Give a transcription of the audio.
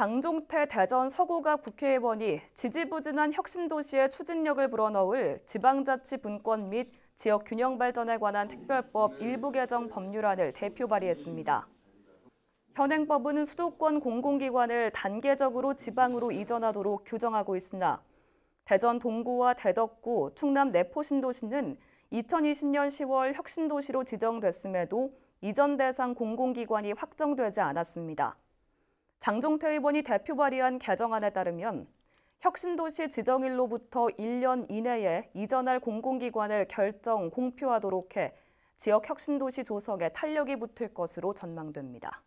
장종태 대전 서구가 국회의원이 지지부진한 혁신도시의 추진력을 불어넣을 지방자치 분권 및 지역 균형 발전에 관한 특별법 일부 개정 법률안을 대표 발의했습니다. 현행법은 수도권 공공기관을 단계적으로 지방으로 이전하도록 규정하고 있으나 대전 동구와 대덕구, 충남 내포신도시는 2020년 10월 혁신도시로 지정됐음에도 이전 대상 공공기관이 확정되지 않았습니다. 장종태 의원이 대표 발의한 개정안에 따르면 혁신도시 지정일로부터 1년 이내에 이전할 공공기관을 결정, 공표하도록 해 지역 혁신도시 조성에 탄력이 붙을 것으로 전망됩니다.